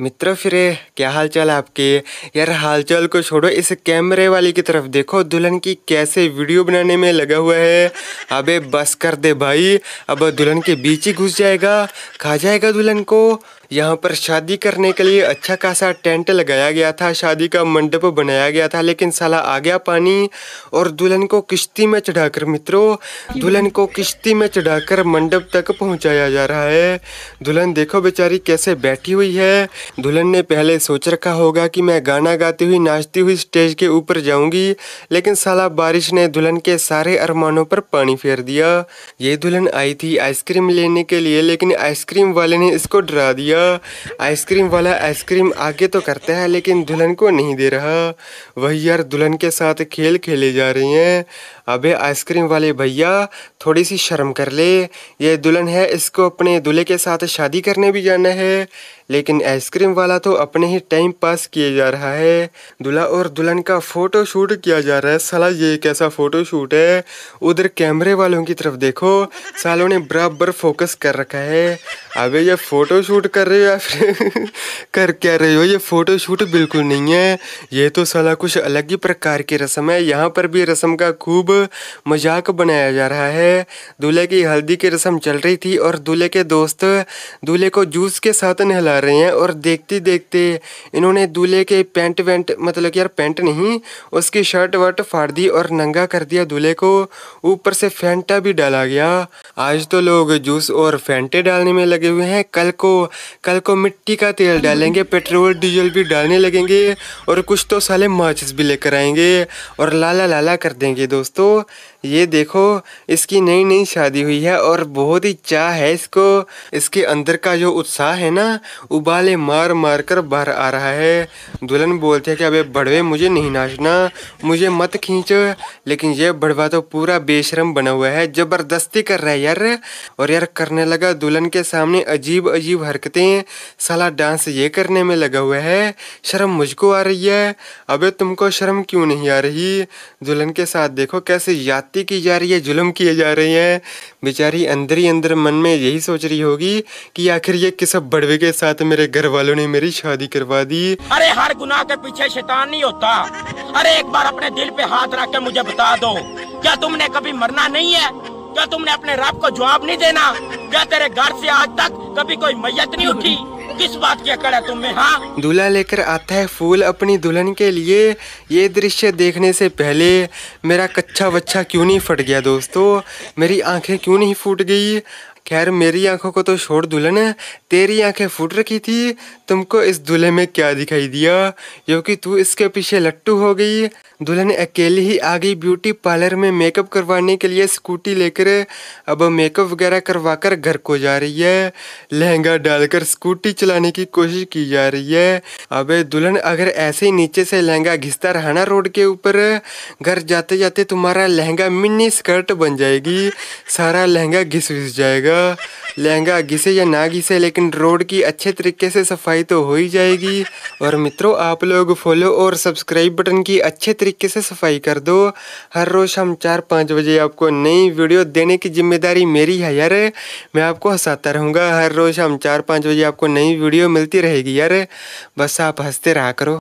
मित्रों फिर क्या हाल चाल है आपके यार हालचाल को छोड़ो इस कैमरे वाली की तरफ देखो दुल्हन की कैसे वीडियो बनाने में लगा हुआ है अबे बस कर दे भाई अब दुल्हन के बीच ही घुस जाएगा खा जाएगा दुल्हन को यहाँ पर शादी करने के लिए अच्छा खासा टेंट लगाया गया था शादी का मंडप बनाया गया था लेकिन साला आ गया पानी और दुल्हन को किश्ती में चढ़ाकर मित्रों दुल्हन को किश्ती में चढ़ाकर मंडप तक पहुँचाया जा रहा है दुल्हन देखो बेचारी कैसे बैठी हुई है दुल्हन ने पहले सोच रखा होगा कि मैं गाना गाती हुई नाचती हुई स्टेज के ऊपर जाऊंगी लेकिन साला बारिश ने दुल्हन के सारे अरमानों पर पानी फेर दिया ये दुल्हन आई थी आइसक्रीम लेने के लिए लेकिन आइसक्रीम वाले ने इसको डरा दिया आइसक्रीम वाला आइसक्रीम आगे तो करता है लेकिन दुल्हन को नहीं दे रहा वही यार दुल्हन के साथ खेल खेले जा रही हैं अबे आइसक्रीम वाले भैया थोड़ी सी शर्म कर ले ये दुल्हन है इसको अपने दूल्हे के साथ शादी करने भी जाना है लेकिन आइसक्रीम वाला तो अपने ही टाइम पास किए जा रहा है दूल्हा और दुल्हन का फोटो शूट किया जा रहा है साला ये कैसा फोटो शूट है उधर कैमरे वालों की तरफ देखो सालों ने बराबर फोकस कर रखा है अबे ये फोटो शूट कर रहे हो या फिर कर क्या रहे हो ये फोटो शूट बिल्कुल नहीं है ये तो साला कुछ अलग ही प्रकार की रस्म है यहाँ पर भी रस्म का खूब मजाक बनाया जा रहा है दूल्हे की हल्दी की रस्म चल रही थी और दूल्हे के दोस्त दूल्हे को जूस के साथ नहला कर रहे हैं और देखते देखते इन्होंने दूल्हे के पेंट वेंट मतलब यार पेंट नहीं उसकी शर्ट वर्ट फाड़ दी और नंगा कर दिया दूल्हे को ऊपर से फेंटा भी डाला गया आज तो लोग जूस और फेंटे डालने में लगे हुए हैं कल को कल को मिट्टी का तेल डालेंगे पेट्रोल डीजल भी डालने लगेंगे और कुछ तो साले माचिस भी लेकर आएंगे और लाला लाला कर देंगे दोस्तों ये देखो इसकी नई नई शादी हुई है और बहुत ही चाह है इसको इसके अंदर का जो उत्साह है ना उबाले मार मार कर बाहर आ रहा है दुल्हन बोलते हैं कि अबे बड़वे मुझे नहीं नाचना मुझे मत खींच लेकिन ये बड़वा तो पूरा बेशरम बना हुआ है ज़बरदस्ती कर रहा है यार और यार करने लगा दुल्हन के सामने अजीब अजीब हरकतें साला डांस ये करने में लगा हुआ है शर्म मुझको आ रही है अबे तुमको शर्म क्यों नहीं आ रही दुल्हन के साथ देखो कैसे याति की जा रही है जुल्म किए जा रहे हैं बेचारी अंदर ही अंदर मन में यही सोच रही होगी कि आखिर ये किस बड़वे के साथ तो मेरे घर वालों ने मेरी शादी करवा दी अरे हर गुनाह के पीछे शैतान नहीं होता अरे एक बार अपने दिल पे हाथ रख के मुझे बता दो क्या तुमने कभी मरना नहीं है क्या तुमने अपने रब को जवाब नहीं देना क्या तेरे घर से आज तक कभी कोई मैयत नहीं उठी किस बात की अकड़ है तुम्हें हाँ दूल्हा लेकर आता है फूल अपनी दुल्हन के लिए ये दृश्य देखने से पहले मेरा कच्चा बच्चा क्यों नहीं फट गया दोस्तों मेरी आंखें क्यों नहीं फूट गई खैर मेरी आंखों को तो छोड़ दुल्हन तेरी आंखें फूट रखी थी तुमको इस दूल्हे में क्या दिखाई दिया क्योंकि तू इसके पीछे लट्टू हो गई दुल्हन अकेले ही आ गई ब्यूटी पार्लर में मेकअप करवाने के लिए स्कूटी लेकर अब मेकअप वगैरह करवाकर घर को जा रही है लहंगा डालकर स्कूटी चलाने की कोशिश की जा रही है अब दुल्हन अगर ऐसे ही नीचे से लहंगा घिसता रहा ना रोड के ऊपर घर जाते जाते तुम्हारा लहंगा मिनी स्कर्ट बन जाएगी सारा लहंगा घिस घिस जाएगा लहंगा घिसे या ना घिसे लेकिन रोड की अच्छे तरीके से सफाई तो हो ही जाएगी और मित्रों आप लोग फॉलो और सब्सक्राइब बटन की अच्छे तरीके से सफाई कर दो हर रोज़ हम चार पाँच बजे आपको नई वीडियो देने की जिम्मेदारी मेरी है यार मैं आपको हंसाता रहूँगा हर रोज़ हम चार पाँच बजे आपको नई वीडियो मिलती रहेगी यार बस आप हंसते रहा करो